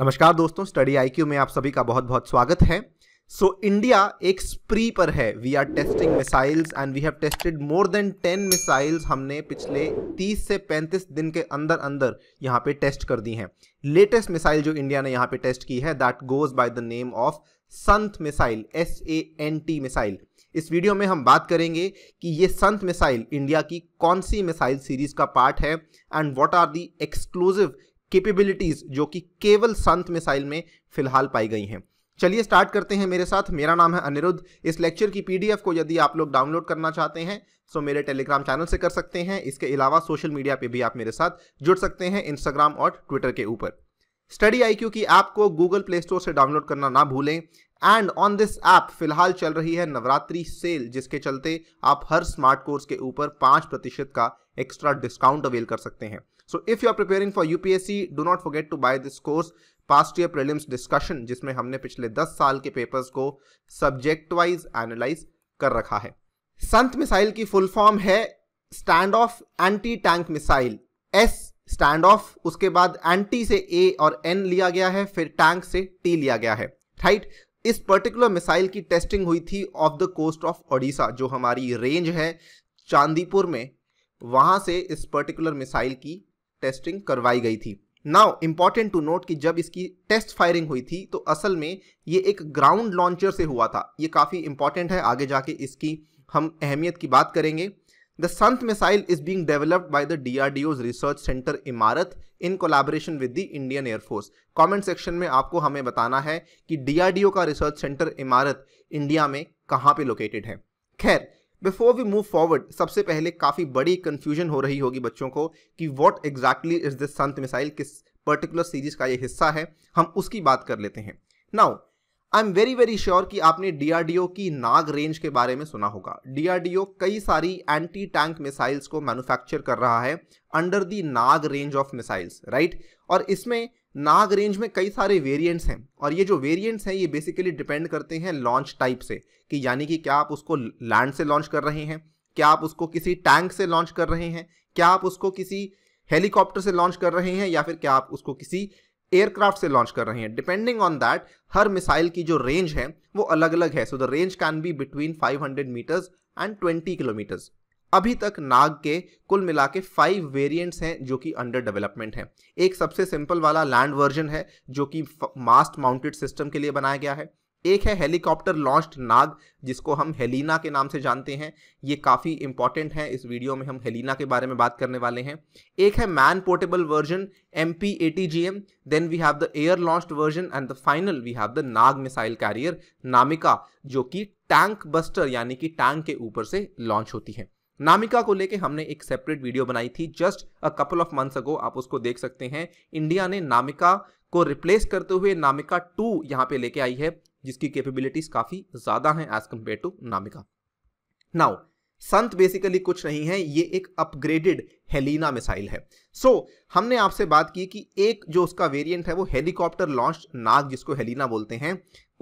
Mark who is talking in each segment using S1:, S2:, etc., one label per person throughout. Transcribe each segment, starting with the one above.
S1: नमस्कार दोस्तों study IQ में आप सभी का बहुत बहुत स्वागत है सो so, इंडिया एक स्प्री पर है we are testing missiles and we have tested more than ten missiles हमने पिछले तीस से पैंतीस दिन के अंदर अंदर यहाँ पे टेस्ट कर दी हैं लेटेस्ट मिसाइल जो इंडिया ने यहाँ पे टेस्ट की है that goes by the name of SANT missile S A N T missile इस वीडियो में हम बात करेंगे कि ये संत मिसाइल इंडिया की कौन सी मिसाइल सीरीज का पार्ट है and what are the exclusive capabilities जो कि केवल संत मिसाइल में फिलहाल पाई गई हैं चलिए स्टार्ट करते हैं मेरे साथ मेरा नाम है अनिरुद्ध इस लेक्चर की पीडीएफ को यदि आप लोग डाउनलोड करना चाहते हैं तो मेरे टेलीग्राम चैनल से कर सकते हैं इसके अलावा सोशल मीडिया पे भी आप मेरे साथ जुड़ सकते हैं इंस्टाग्राम और ट्विटर के ऊपर स्टडी आई की ऐप को गूगल प्ले स्टोर से डाउनलोड करना ना भूलें एंड ऑन दिस ऐप फिलहाल चल रही है नवरात्रि सेल जिसके चलते आप हर स्मार्ट कोर्स के ऊपर पाँच प्रतिशत का एक्स्ट्रा डिस्काउंट अवेल कर सकते हैं so if you are preparing for UPSC do not forget to buy this course past year prelims discussion जिसमें हमने पिछले दस साल के पेपर्स को सब्जेक्ट वाइज एनालाइज कर रखा है संत मिसाइल की फुल फॉर्म है stand off anti tank missile S stand off उसके बाद एंटी से ए और एन लिया गया है फिर टैंक से टी लिया गया है राइट इस पर्टिकुलर मिसाइल की टेस्टिंग हुई थी off the coast of Odisha जो हमारी रेंज है चांदीपुर में वहां से इस पर्टिकुलर मिसाइल की टेस्टिंग करवाई गई थी नाउ इंपॉर्टेंट टू नोट कि जब इसकी टेस्ट फायरिंग हुई थी तो असल में ये एक ग्राउंड लॉन्चर से हुआ था ये काफ़ी इंपॉर्टेंट है आगे जाके इसकी हम अहमियत की बात करेंगे The Sant missile is being developed by the DRDO's Research Center इमारत in collaboration with the Indian air force comment section में आपको हमें बताना है कि ओ का रिसर्च सेंटर इमारत इंडिया में कहाँ पे लोकेटेड है खैर बिफोर वी मूव फॉरवर्ड सबसे पहले काफ़ी बड़ी कंफ्यूजन हो रही होगी बच्चों को कि what exactly is this SANT missile किस पर्टिकुलर सीरीज का ये हिस्सा है हम उसकी बात कर लेते हैं now I am very very sure कि आपने डीआरडीओ की नाग रेंज के बारे में सुना होगा डीआरडीओ कई सारी एंटी टैंक मिसाइल्स को मैन्युफैक्चर कर रहा है under the Nag range of missiles right और इसमें नाग रेंज में कई सारे वेरिएंट्स हैं और ये जो वेरिएंट्स हैं ये बेसिकली डिपेंड करते हैं लॉन्च टाइप से कि यानी कि क्या आप उसको लैंड से लॉन्च कर रहे हैं क्या आप उसको किसी टैंक से लॉन्च कर रहे हैं क्या आप उसको किसी हेलीकॉप्टर से लॉन्च कर रहे हैं या फिर क्या आप उसको किसी एयरक्राफ्ट से लॉन्च कर रहे हैं डिपेंडिंग ऑन दैट हर मिसाइल की जो रेंज है वो अलग अलग है so the range can be between 500 metres and 20 kilometres अभी तक नाग के कुल मिला के फाइव वेरियंट्स हैं जो कि अंडर डेवलपमेंट हैं एक सबसे सिंपल वाला लैंड वर्जन है जो कि मास्ट माउंटेड सिस्टम के लिए बनाया गया है एक है हेलीकॉप्टर लॉन्च्ड नाग जिसको हम हेलीना के नाम से जानते हैं ये काफ़ी इंपॉर्टेंट है इस वीडियो में हम हेलीना के बारे में बात करने वाले हैं एक है man portable version M P A T G M then we have the air launched version and the final we have the Nag missile carrier NAMICA जो कि टैंक बस्टर यानी कि टैंक के ऊपर से लॉन्च होती है नामिका को लेके हमने एक सेपरेट वीडियो बनाई थी just a couple of months ago आप उसको देख सकते हैं इंडिया ने नामिका को रिप्लेस करते हुए नामिका टू यहाँ पे लेके आई है जिसकी कैपेबिलिटीज काफ़ी ज़्यादा हैं as compared to NAMICA now SANT basically कुछ नहीं है ये एक अपग्रेडेड हेलिना मिसाइल है सो so, हमने आपसे बात की कि एक जो उसका वेरिएंट है वो हेलीकॉप्टर लॉन्च नाग जिसको हेलिना बोलते हैं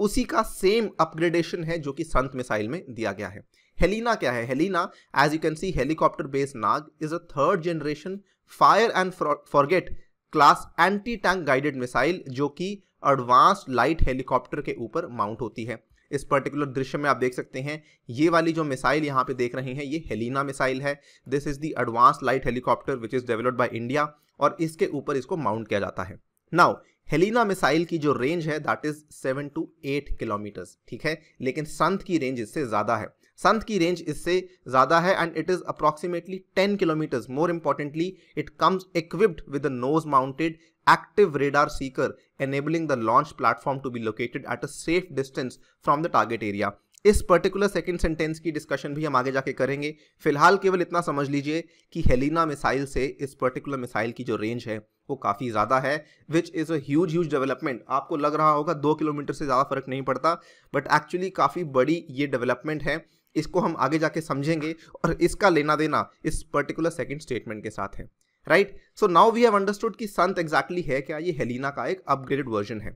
S1: उसी का सेम अपग्रेडेशन है जो कि संत मिसाइल में दिया गया है हेलिना क्या है HELINA as you can see helicopter based Nag is a third generation fire and forget class anti tank guided missile जो कि एडवांस लाइट हेलीकॉप्टर के ऊपर माउंट होती है इस पर्टिकुलर दृश्य में आप देख सकते हैं ये वाली जो मिसाइल यहाँ पे देख रहे हैं ये हेलिना मिसाइल है this is the advance light helicopter which is developed by India और इसके ऊपर इसको माउंट किया जाता है नाउ हेलिना मिसाइल की जो रेंज है that is seven to eight kilometres ठीक है लेकिन संत की रेंज इससे ज़्यादा है संत की रेंज इससे ज़्यादा है and it is approximately 10 kilometres more importantly it comes equipped with a nose mounted active radar seeker enabling the launch platform to be located at a safe distance from the target area इस particular second sentence की discussion भी हम आगे जाके करेंगे फिलहाल केवल इतना समझ लीजिए कि हेलिना मिसाइल से इस पर्टिकुलर मिसाइल की जो रेंज है वो काफ़ी ज़्यादा है which is a huge huge development आपको लग रहा होगा दो किलोमीटर से ज़्यादा फर्क नहीं पड़ता बट एक्चुअली काफ़ी बड़ी ये डेवलपमेंट है इसको हम आगे जाके समझेंगे और इसका लेना देना इस पर्टिकुलर सेकेंड स्टेटमेंट के साथ है right so now we have understood कि संत एग्जैक्टली है क्या ये हेलिना का एक अपग्रेडेड वर्जन है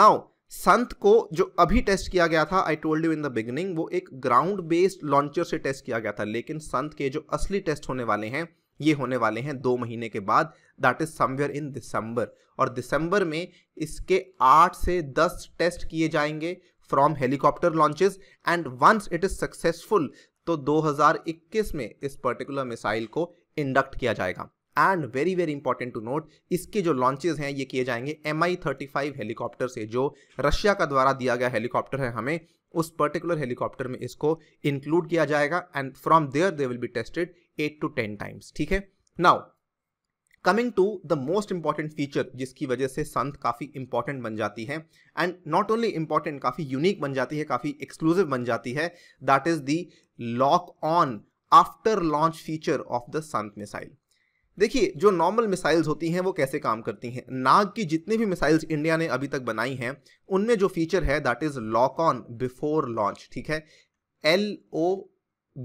S1: नाउ संत को जो अभी टेस्ट किया गया था I told you in the beginning वो एक ग्राउंड बेस्ड लॉन्चर से टेस्ट किया गया था लेकिन संत के जो असली टेस्ट होने वाले हैं ये होने वाले हैं दो महीने के बाद that is somewhere in December और दिसंबर में इसके आठ से दस टेस्ट किए जाएंगे from helicopter launches and once it is successful तो 2021 में इस पर्टिकुलर मिसाइल को इंडक्ट किया जाएगा and very very important to note इसके जो लॉन्चेज हैं ये किए जाएंगे M I thirty five helicopter से जो रशिया का द्वारा दिया गया हेलीकॉप्टर है हमें उस पर्टिकुलर हेलीकॉप्टर में इसको इंक्लूड किया जाएगा and from there they will be tested eight to ten times ठीक है now coming to the most important feature जिसकी वजह से संत काफ़ी इंपॉर्टेंट बन जाती है एंड नॉट ओनली इंपॉर्टेंट काफ़ी यूनिक बन जाती है काफ़ी एक्सक्लूसिव बन जाती है that is the lock on after launch feature of the SANT missile देखिए जो नॉर्मल मिसाइल्स होती हैं वो कैसे काम करती हैं नाग की जितनी भी मिसाइल्स इंडिया ने अभी तक बनाई हैं उनमें जो फीचर है that is lock on before launch ठीक है एल ओ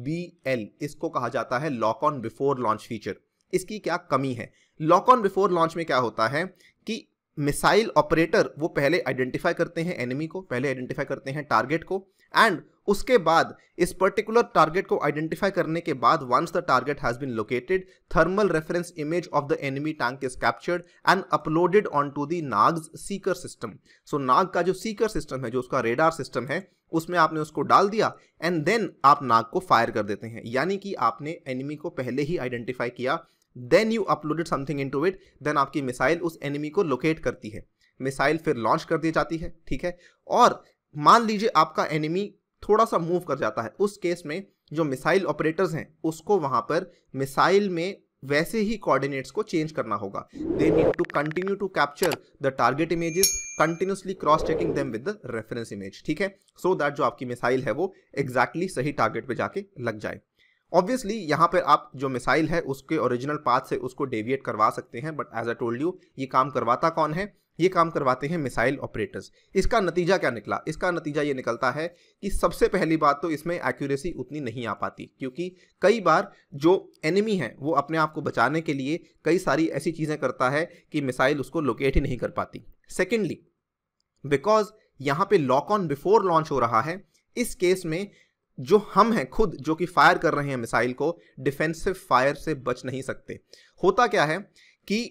S1: बी एल इसको कहा जाता है lock on before launch feature इसकी क्या कमी है लॉक ऑन बिफोर लॉन्च में क्या होता है कि मिसाइल ऑपरेटर वो पहले आइडेंटिफाई करते हैं एनिमी को पहले आइडेंटिफाई करते हैं टारगेट को एंड उसके बाद इस पर्टिकुलर टारगेट को आइडेंटिफाई करने के बाद once the target has been located thermal reference image of the enemy tank is captured and uploaded on to the Nag's seeker system so Nag का जो सीकर सिस्टम है जो उसका रेडार सिस्टम है उसमें आपने उसको डाल दिया एंड देन आप नाग को फायर कर देते हैं यानी कि आपने एनिमी को पहले ही आइडेंटिफाई किया then you uploaded something in to it then आपकी मिसाइल उस एनिमी को लोकेट करती है मिसाइल फिर लॉन्च कर दी जाती है ठीक है और मान लीजिए आपका एनिमी थोड़ा सा मूव कर जाता है उस केस में जो मिसाइल ऑपरेटर्स हैं उसको वहाँ पर मिसाइल में वैसे ही कोऑर्डिनेट्स को चेंज करना होगा they need to continue to capture the target images continuously cross checking them with the reference image ठीक है सो so दैट जो आपकी मिसाइल है वो एग्जैक्टली exactly सही टारगेट पे जाके लग जाए ऑब्वियसली यहाँ पर आप जो मिसाइल है उसके ओरिजिनल पाथ से उसको डेविएट करवा सकते हैं but as I told you ये काम करवाता कौन है ये काम करवाते हैं मिसाइल ऑपरेटर्स इसका नतीजा क्या निकला इसका नतीजा ये निकलता है कि सबसे पहली बात तो इसमें एक्यूरेसी उतनी नहीं आ पाती क्योंकि कई बार जो एनिमी है वो अपने आप को बचाने के लिए कई सारी ऐसी चीज़ें करता है कि मिसाइल उसको लोकेट ही नहीं कर पाती सेकेंडली बिकॉज यहाँ पे लॉक ऑन बिफोर लॉन्च हो रहा है इस केस में जो हम हैं खुद जो कि फायर कर रहे हैं मिसाइल को डिफेंसिव फायर से बच नहीं सकते होता क्या है कि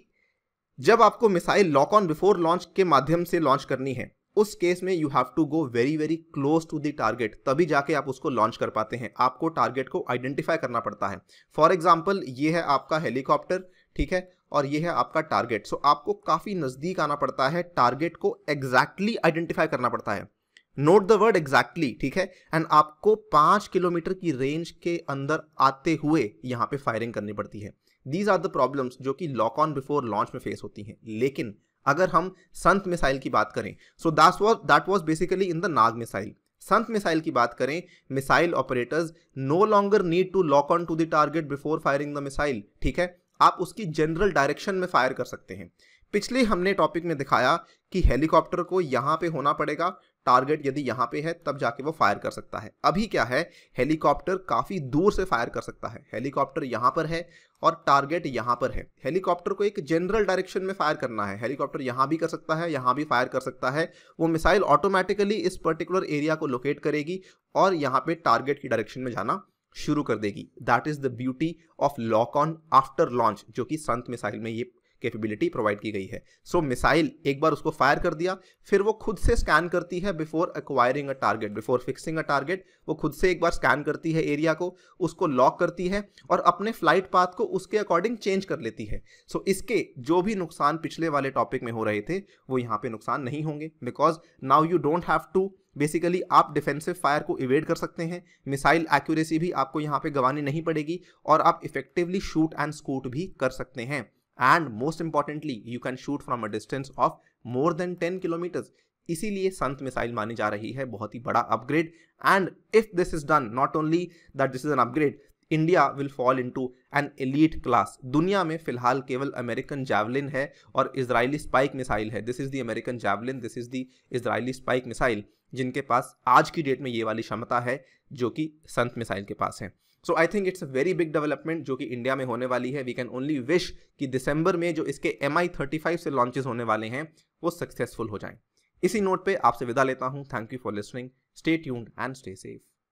S1: जब आपको missile lock on before launch के माध्यम से लॉन्च करनी है उस केस में you have to go very very close to the target तभी जाके आप उसको लॉन्च कर पाते हैं आपको टारगेट को आइडेंटिफाई करना पड़ता है फॉर एग्जाम्पल ये है आपका हेलीकॉप्टर ठीक है और ये है आपका टारगेट सो so, आपको काफ़ी नज़दीक आना पड़ता है टारगेट को एग्जैक्टली exactly आइडेंटिफाई करना पड़ता है नोट द वर्ड एग्जैक्टली ठीक है एंड आपको पांच किलोमीटर की रेंज के अंदर आते हुए यहां पे फायरिंग करनी पड़ती है दीज आर द प्रॉब्लम्स जो कि लॉक ऑन बिफोर लॉन्च में फेस होती हैं लेकिन अगर हम संत मिसाइल की बात करें so that was that was basically in the Nag missile SANT missile की बात करें missile operators no longer need to lock on to the target before firing the missile ठीक है आप उसकी जनरल डायरेक्शन में फायर कर सकते हैं पिछले हमने टॉपिक में दिखाया कि हेलीकॉप्टर को यहां पे होना पड़ेगा टारगेट यदि यहाँ पे है तब जाके वो फायर कर सकता है अभी क्या है हेलीकॉप्टर काफ़ी दूर से फायर कर सकता है हेलीकॉप्टर यहाँ पर है और टारगेट यहाँ पर है हेलीकॉप्टर को एक जनरल डायरेक्शन में फायर करना है हेलीकॉप्टर यहाँ भी कर सकता है यहाँ भी फायर कर सकता है वो मिसाइल ऑटोमेटिकली इस पर्टिकुलर एरिया को लोकेट करेगी और यहाँ पे टारगेट की डायरेक्शन में जाना शुरू कर देगी that is the beauty of lock on after launch जो कि संत मिसाइल में ये कैपेबिलिटी प्रोवाइड की गई है सो so, मिसाइल एक बार उसको फायर कर दिया फिर वो खुद से स्कैन करती है before acquiring a target before fixing a target वो खुद से एक बार स्कैन करती है एरिया को उसको लॉक करती है और अपने फ्लाइट पाथ को उसके अकॉर्डिंग चेंज कर लेती है सो so, इसके जो भी नुकसान पिछले वाले टॉपिक में हो रहे थे वो यहाँ पे नुकसान नहीं होंगे because now you don't have to basically आप डिफेंसिव फायर को इवेड कर सकते हैं मिसाइल एक्यूरेसी भी आपको यहाँ पे गंवानी नहीं पड़ेगी और आप इफेक्टिवली शूट एंड स्कूट भी कर सकते हैं and most importantly you can shoot from a distance of more than ten kilometres इसीलिए संत मिसाइल मानी जा रही है बहुत ही बड़ा upgrade and if this is done not only that this is an upgrade India will fall in to an elite class दुनिया में फिलहाल केवल अमेरिकन जैवलिन है और इसराइली स्पाइक मिसाइल है this is the American Javelin this is the Israeli Spike missile जिनके पास आज की डेट में ये वाली क्षमता है जो कि संत मिसाइल के पास है so I think it's a very big development जो कि इंडिया में होने वाली है वी कैन ओनली विश कि दिसंबर में जो इसके एम आई थर्टी फाइव से लॉन्चेस होने वाले हैं वो सक्सेसफुल हो जाएं इसी नोट पे आपसे विदा लेता हूँ thank you for listening stay tuned and stay safe